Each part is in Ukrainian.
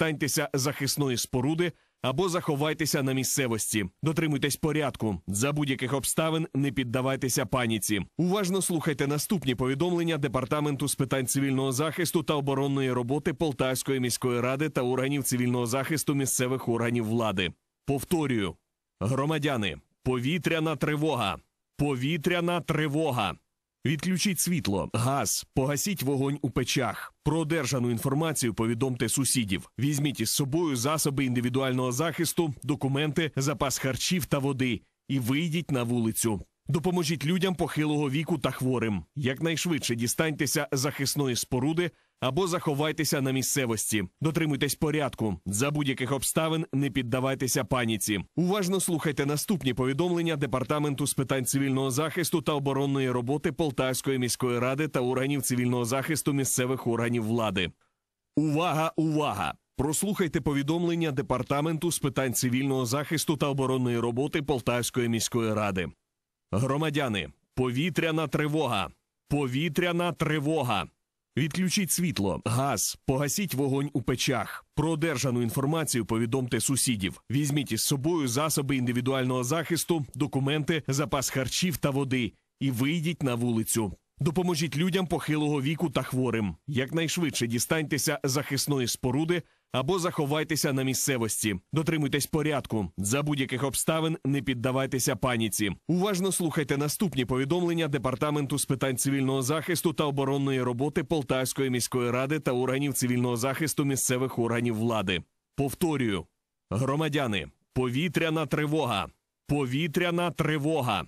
станьтеся захисної споруди або заховайтеся на місцевості, дотримуйтесь порядку. За будь-яких обставин не піддавайтеся паніці. Уважно слухайте наступні повідомлення департаменту з питань цивільного захисту та оборонної роботи Полтавської міської ради та органів цивільного захисту місцевих органів влади. Повторюю, громадяни, повітряна тривога, повітряна тривога. Відключіть світло, газ, погасіть вогонь у печах. Про одержану інформацію повідомте сусідів. Візьміть із собою засоби індивідуального захисту, документи, запас харчів та води і вийдіть на вулицю. Допоможіть людям похилого віку та хворим. Якнайшвидше дістаньтеся захисної споруди або заховайтеся на місцевості. Дотримуйтесь порядку. За будь-яких обставин не піддавайтеся паніці. Уважно слухайте наступні повідомлення департаменту з питань цивільного захисту та оборонної роботи Полтавської міської ради та органів цивільного захисту місцевих органів влади. Увага, увага! Прослухайте повідомлення департаменту з питань цивільного захисту та оборонної роботи Полтавської міської ради. Громадяни, повітряна тривога, повітряна тривога. Відключіть світло, газ, погасіть вогонь у печах. Про одержану інформацію повідомте сусідів. Візьміть із собою засоби індивідуального захисту, документи, запас харчів та води і вийдіть на вулицю. Допоможіть людям похилого віку та хворим. Якнайшвидше дістаньтеся захисної споруди або заховайтеся на місцевості. Дотримуйтесь порядку. За будь-яких обставин не піддавайтеся паніці. Уважно слухайте наступні повідомлення департаменту з питань цивільного захисту та оборонної роботи Полтавської міської ради та органів цивільного захисту місцевих органів влади. Повторюю, громадяни, повітряна тривога, повітряна тривога.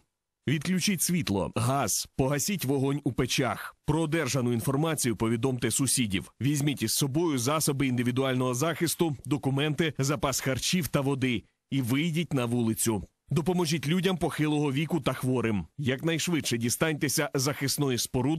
Відключіть світло, газ, погасіть вогонь у печах. Про одержану інформацію повідомте сусідів. Візьміть із собою засоби індивідуального захисту, документи, запас харчів та води і вийдіть на вулицю. Допоможіть людям похилого віку та хворим. Якнайшвидше дістаньтеся захисної споруди.